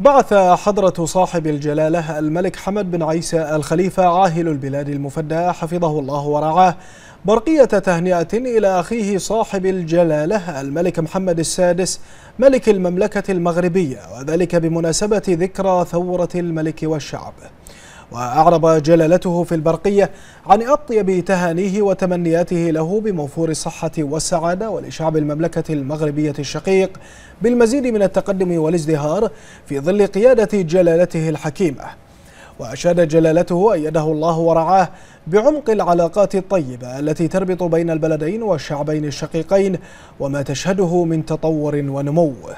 بعث حضرة صاحب الجلالة الملك حمد بن عيسى الخليفة عاهل البلاد المفدى حفظه الله ورعاه برقية تهنئة إلى أخيه صاحب الجلالة الملك محمد السادس ملك المملكة المغربية وذلك بمناسبة ذكرى ثورة الملك والشعب وأعرب جلالته في البرقية عن أطيب تهانيه وتمنياته له بموفور الصحة والسعادة ولشعب المملكة المغربية الشقيق بالمزيد من التقدم والازدهار في ظل قيادة جلالته الحكيمة وأشاد جلالته أيده الله ورعاه بعمق العلاقات الطيبة التي تربط بين البلدين والشعبين الشقيقين وما تشهده من تطور ونمو